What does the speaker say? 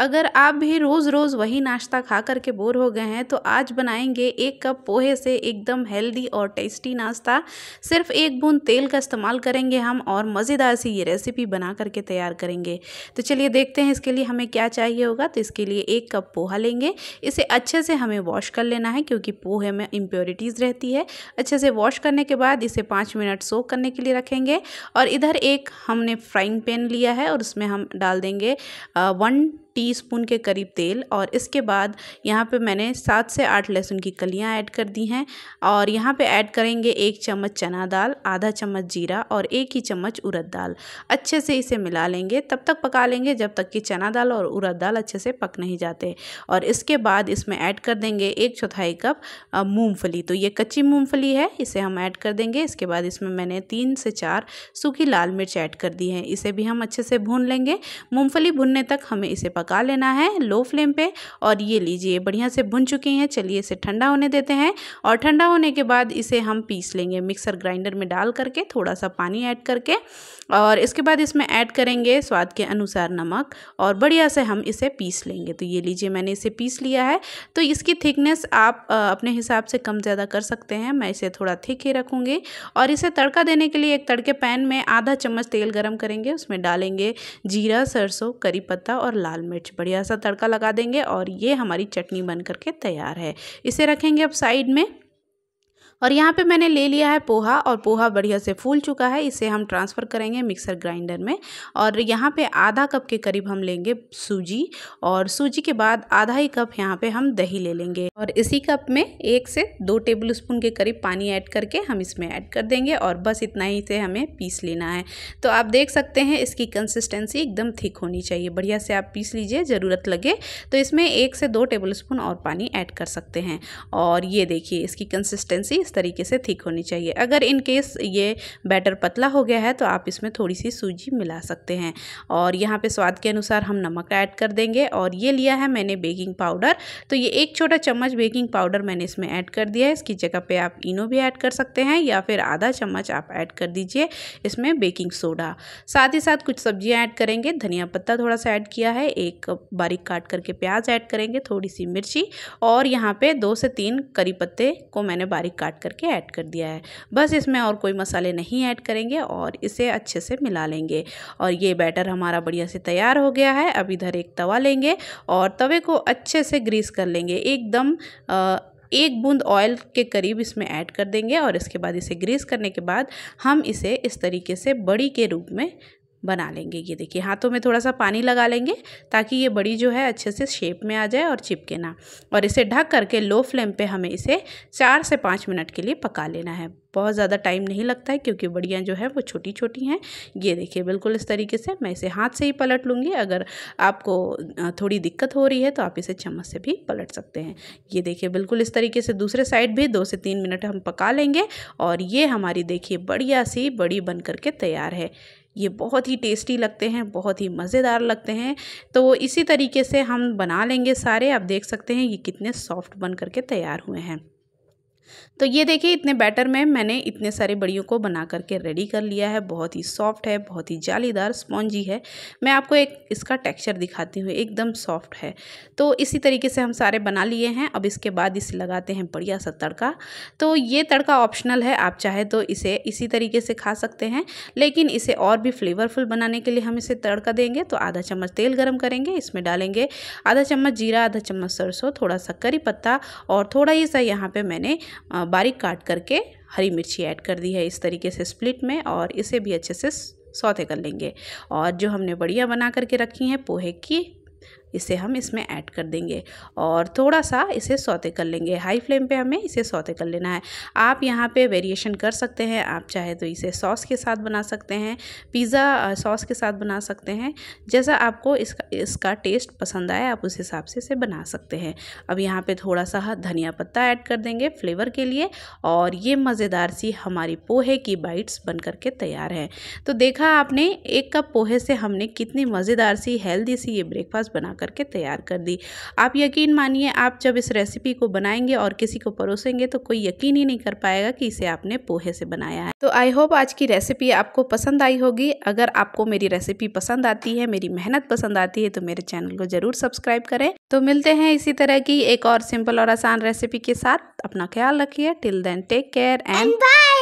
अगर आप भी रोज़ रोज़ वही नाश्ता खा करके बोर हो गए हैं तो आज बनाएंगे एक कप पोहे से एकदम हेल्दी और टेस्टी नाश्ता सिर्फ एक बूंद तेल का इस्तेमाल करेंगे हम और मज़ेदार सी ये रेसिपी बना करके तैयार करेंगे तो चलिए देखते हैं इसके लिए हमें क्या चाहिए होगा तो इसके लिए एक कप पोहा लेंगे इसे अच्छे से हमें वॉश कर लेना है क्योंकि पोहे में इम्प्योरिटीज़ रहती है अच्छे से वॉश करने के बाद इसे पाँच मिनट सोख करने के लिए रखेंगे और इधर एक हमने फ्राइंग पैन लिया है और उसमें हम डाल देंगे वन टी टीस्पून के करीब तेल और इसके बाद यहाँ पे मैंने सात से आठ लहसुन की कलियाँ ऐड कर दी हैं और यहाँ पे ऐड करेंगे एक चम्मच चना दाल आधा चम्मच जीरा और एक ही चम्मच उड़द दाल अच्छे से इसे मिला लेंगे तब तक पका लेंगे जब तक कि चना दाल और उड़द दाल अच्छे से पक नहीं जाते और इसके बाद इसमें ऐड कर देंगे एक चौथाई कप मूँगफली तो ये कच्ची मूँगफली है इसे हम ऐड कर देंगे इसके बाद इसमें मैंने तीन से चार सूखी लाल मिर्च ऐड कर दी है इसे भी हम अच्छे से भून लेंगे मूँगफली भुनने तक हमें इसे पका पका लेना है लो फ्लेम पे और ये लीजिए बढ़िया से भुन चुके हैं चलिए इसे ठंडा होने देते हैं और ठंडा होने के बाद इसे हम पीस लेंगे मिक्सर ग्राइंडर में डाल करके थोड़ा सा पानी ऐड करके और इसके बाद इसमें ऐड करेंगे स्वाद के अनुसार नमक और बढ़िया से हम इसे पीस लेंगे तो ये लीजिए मैंने इसे पीस लिया है तो इसकी थिकनेस आप अपने हिसाब से कम ज़्यादा कर सकते हैं मैं इसे थोड़ा थिक ही रखूँगी और इसे तड़का देने के लिए एक तड़के पैन में आधा चम्मच तेल गरम करेंगे उसमें डालेंगे जीरा सरसों करी पत्ता और लाल मिर्च मिर्च बढ़िया सा तड़का लगा देंगे और ये हमारी चटनी बन करके तैयार है इसे रखेंगे अब साइड में और यहाँ पे मैंने ले लिया है पोहा और पोहा बढ़िया से फूल चुका है इसे हम ट्रांसफ़र करेंगे मिक्सर ग्राइंडर में और यहाँ पे आधा कप के करीब हम लेंगे सूजी और सूजी के बाद आधा ही कप यहाँ पे हम दही ले लेंगे और इसी कप में एक से दो टेबल स्पून के करीब पानी ऐड करके हम इसमें ऐड कर देंगे और बस इतना ही से हमें पीस लेना है तो आप देख सकते हैं इसकी कंसिस्टेंसी एकदम थिक होनी चाहिए बढ़िया से आप पीस लीजिए ज़रूरत लगे तो इसमें एक से दो टेबल स्पून और पानी ऐड कर सकते हैं और ये देखिए इसकी कंसिस्टेंसी इस तरीके से थिक होनी चाहिए अगर इन केस ये बैटर पतला हो गया है तो आप इसमें थोड़ी सी सूजी मिला सकते हैं और यहाँ पे स्वाद के अनुसार हम नमक ऐड कर देंगे और ये लिया है मैंने बेकिंग पाउडर तो ये एक छोटा चम्मच बेकिंग पाउडर मैंने इसमें ऐड कर दिया है इसकी जगह पर आप इनो भी ऐड कर सकते हैं या फिर आधा चम्मच आप ऐड कर दीजिए इसमें बेकिंग सोडा साथ ही साथ कुछ सब्जियाँ ऐड करेंगे धनिया पत्ता थोड़ा सा ऐड किया है एक बारीक काट करके प्याज ऐड करेंगे थोड़ी सी मिर्ची और यहाँ पर दो से तीन करी पत्ते को मैंने बारीक काट काट करके ऐड कर दिया है बस इसमें और कोई मसाले नहीं ऐड करेंगे और इसे अच्छे से मिला लेंगे और ये बैटर हमारा बढ़िया से तैयार हो गया है अब इधर एक तवा लेंगे और तवे को अच्छे से ग्रीस कर लेंगे एकदम एक बूंद ऑयल के करीब इसमें ऐड कर देंगे और इसके बाद इसे ग्रीस करने के बाद हम इसे इस तरीके से बड़ी के रूप में बना लेंगे ये देखिए हाथों में थोड़ा सा पानी लगा लेंगे ताकि ये बड़ी जो है अच्छे से शेप में आ जाए और चिपके ना और इसे ढक करके लो फ्लेम पे हमें इसे चार से पाँच मिनट के लिए पका लेना है बहुत ज़्यादा टाइम नहीं लगता है क्योंकि बड़ियाँ जो है वो छोटी छोटी हैं ये देखिए बिल्कुल इस तरीके से मैं इसे हाथ से ही पलट लूँगी अगर आपको थोड़ी दिक्कत हो रही है तो आप इसे चम्मच से भी पलट सकते हैं ये देखिए बिल्कुल इस तरीके से दूसरे साइड भी दो से तीन मिनट हम पका लेंगे और ये हमारी देखिए बढ़िया सी बड़ी बन करके तैयार है ये बहुत ही टेस्टी लगते हैं बहुत ही मज़ेदार लगते हैं तो इसी तरीके से हम बना लेंगे सारे आप देख सकते हैं ये कितने सॉफ्ट बन करके तैयार हुए हैं तो ये देखिए इतने बैटर में मैंने इतने सारे बड़ियों को बना करके रेडी कर लिया है बहुत ही सॉफ्ट है बहुत ही जालीदार स्पॉन्जी है मैं आपको एक इसका टेक्सचर दिखाती हूँ एकदम सॉफ्ट है तो इसी तरीके से हम सारे बना लिए हैं अब इसके बाद इसे लगाते हैं बढ़िया सा तड़का तो ये तड़का ऑप्शनल है आप चाहे तो इसे इसी तरीके से खा सकते हैं लेकिन इसे और भी फ्लेवरफुल बनाने के लिए हम इसे तड़का देंगे तो आधा चम्मच तेल गर्म करेंगे इसमें डालेंगे आधा चम्मच जीरा आधा चम्मच सरसों थोड़ा सा करी पत्ता और थोड़ा ही सा यहाँ पर मैंने बारीक काट करके हरी मिर्ची ऐड कर दी है इस तरीके से स्प्लिट में और इसे भी अच्छे से सौते कर लेंगे और जो हमने बढ़िया बना करके रखी हैं पोहे की इसे हम इसमें ऐड कर देंगे और थोड़ा सा इसे सौते कर लेंगे हाई फ्लेम पे हमें इसे सौते कर लेना है आप यहाँ पे वेरिएशन कर सकते हैं आप चाहे तो इसे सॉस के साथ बना सकते हैं पिज़्ज़ा सॉस के साथ बना सकते हैं जैसा आपको इसका इसका टेस्ट पसंद आए आप उस हिसाब से इसे बना सकते हैं अब यहाँ पर थोड़ा सा धनिया पत्ता ऐड कर देंगे फ्लेवर के लिए और ये मज़ेदार सी हमारी पोहे की बाइट्स बन करके तैयार है तो देखा आपने एक कप पोहे से हमने कितनी मज़ेदार सी हेल्दी सी ये ब्रेकफास्ट बना करके तैयार कर दी आप यकीन मानिए आप जब इस रेसिपी को बनाएंगे और किसी को परोसेंगे तो कोई यकीन ही नहीं कर पाएगा कि इसे आपने पोहे से बनाया है तो आई होप आज की रेसिपी आपको पसंद आई होगी अगर आपको मेरी रेसिपी पसंद आती है मेरी मेहनत पसंद आती है तो मेरे चैनल को ज़रूर सब्सक्राइब करें तो मिलते हैं इसी तरह की एक और सिंपल और आसान रेसिपी के साथ अपना ख्याल रखिए till then take care and bye